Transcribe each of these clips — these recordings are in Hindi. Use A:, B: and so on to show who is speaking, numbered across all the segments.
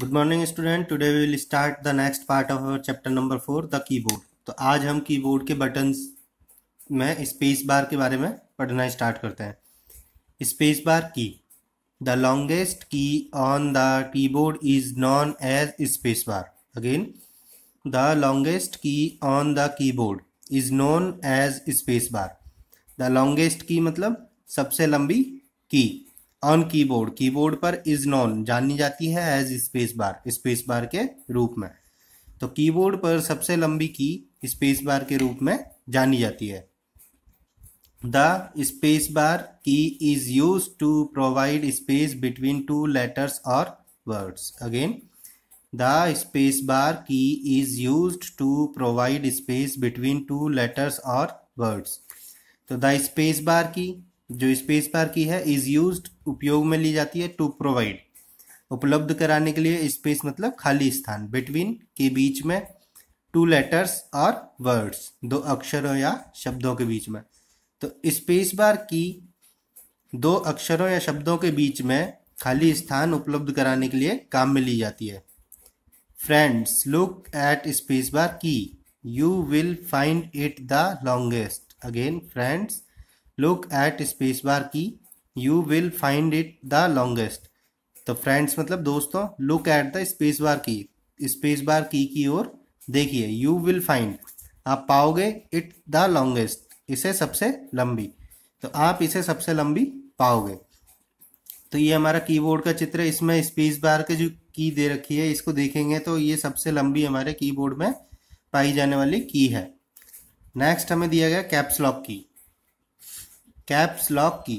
A: Good morning student today we will start the next part of our chapter number four the keyboard तो आज हम कीबोर्ड के बटन्स में स्पेस बार के बारे में पढ़ना स्टार्ट करते हैं space bar key the longest key on the keyboard is known as space bar again the longest key on the keyboard is known as space bar the longest key मतलब सबसे लंबी की ऑन कीबोर्ड कीबोर्ड पर इज नॉन जानी जाती है as space bar space bar के रूप में तो कीबोर्ड पर सबसे लंबी की स्पेस बार के रूप में जानी जाती है the space bar key is use to provide space between two letters और words again the space bar key is use to provide space between two letters और वर्ड्स तो द स्पेस बार की जो स्पेस बार की है इज यूज उपयोग में ली जाती है टू प्रोवाइड उपलब्ध कराने के लिए स्पेस मतलब खाली स्थान बिटवीन के बीच में टू लेटर्स और वर्ड्स दो अक्षरों या शब्दों के बीच में तो स्पेस बार की दो अक्षरों या शब्दों के बीच में खाली स्थान उपलब्ध कराने के लिए काम में ली जाती है friends look at space bar key you will find it the longest again friends look at space bar key you will find it the longest तो फ्रेंड्स मतलब दोस्तों look at the space bar key space bar की की ओर देखिए यू विल फाइंड आप पाओगे इट द लॉन्गेस्ट इसे सबसे लंबी तो आप इसे सबसे लंबी पाओगे तो ये हमारा कीबोर्ड का चित्र है इसमें स्पेस बार के जो की दे रखी है इसको देखेंगे तो ये सबसे लंबी हमारे कीबोर्ड में पाई जाने वाली की है नेक्स्ट हमें दिया गया caps lock key caps lock key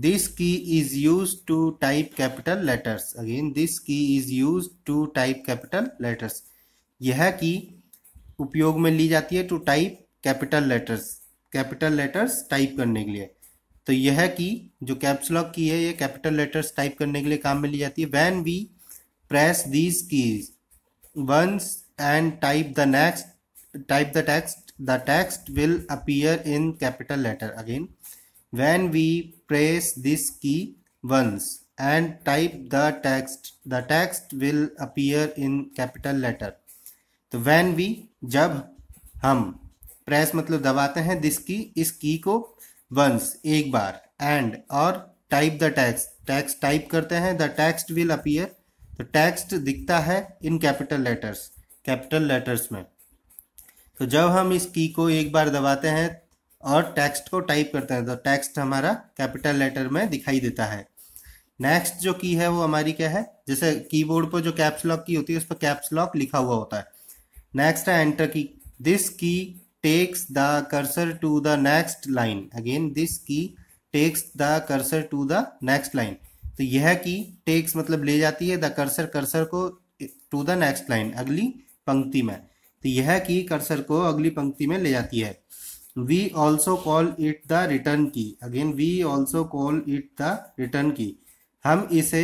A: this key is use to type capital letters again this key is use to type capital letters यह की उपयोग में ली जाती है to type capital letters capital letters type करने के लिए तो यह की जो कैप्सलॉक की है ये कैपिटल लेटर्स टाइप करने के लिए काम में ली जाती है when we press these keys once and type the next type the text the text will appear in capital letter again When we press this key once and type the text, the text will appear in capital letter. तो when we जब हम प्रेस मतलब दबाते हैं दिस की इस की को वंस एक बार एंड और type the text text type करते हैं द टेक्स्ट विल अपीयर तो टेक्स्ट दिखता है in capital letters capital letters में तो जब हम इस की को एक बार दबाते हैं और टेक्स्ट को टाइप करते हैं तो टेक्स्ट हमारा कैपिटल लेटर में दिखाई देता है नेक्स्ट जो की है वो हमारी क्या है जैसे कीबोर्ड पर जो कैप्स लॉक की होती है उस पर कैप्स लॉक लिखा हुआ होता है नेक्स्ट है enter key this key takes the cursor to the next line again this key takes the cursor to the next line तो यह की टेक्स मतलब ले जाती है द कर्सर कर्सर को टू द नेक्स्ट लाइन अगली पंक्ति में तो यह की कर्सर को अगली पंक्ति में ले जाती है we also call it the return key again we also call it the return key हम इसे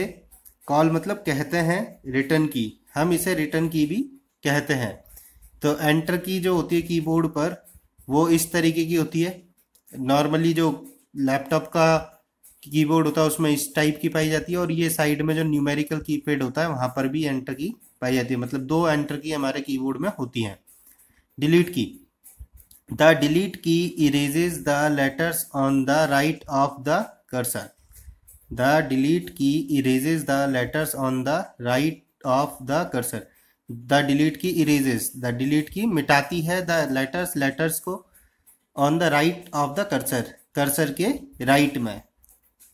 A: कॉल मतलब कहते हैं रिटर्न की हम इसे रिटर्न की भी कहते हैं तो enter की जो होती है कीबोर्ड पर वो इस तरीके की होती है नॉर्मली जो लैपटॉप का कीबोर्ड होता है उसमें इस टाइप की पाई जाती है और ये साइड में जो न्यूमेरिकल कीपैड होता है वहाँ पर भी एंटर की पाई जाती है मतलब दो एंटर की हमारे कीबोर्ड में होती हैं डिलीट की the delete key erases the letters on the right of the cursor the delete key erases the letters on the right of the cursor the delete key erases the delete key मिटाती है द लेटर्स लेटर्स को on the right of the cursor cursor के राइट right में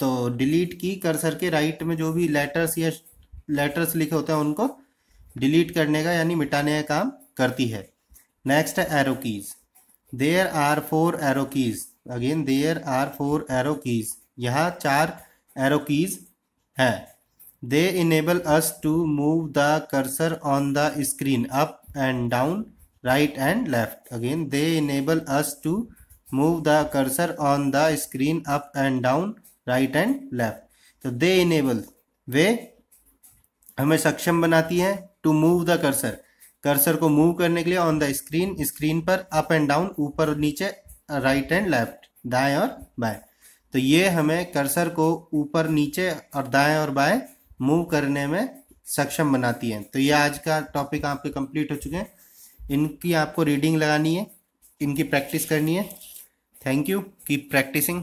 A: तो डिलीट की करसर के राइट right में जो भी लेटर्स या लेटर्स लिखे होते हैं उनको डिलीट करने का यानी मिटाने का काम करती है नेक्स्ट है arrow keys there are four arrows again there are four arrows यहाँ चार एरोकीज हैं they enable us to move the cursor on the screen up and down right and left again they enable us to move the cursor on the screen up and down right and left तो दे इनेबल वे हमें सक्षम बनाती है to move the cursor cursor को मूव करने के लिए ऑन द स्क्रीन स्क्रीन पर अप एंड डाउन ऊपर और नीचे राइट एंड लेफ्ट दाएं और बाएं तो ये हमें कर्सर को ऊपर नीचे और दाएं और बाएं मूव करने में सक्षम बनाती है तो ये आज का टॉपिक आपके कंप्लीट हो चुके हैं इनकी आपको रीडिंग लगानी है इनकी प्रैक्टिस करनी है थैंक यू कीप प्रैक्टिसिंग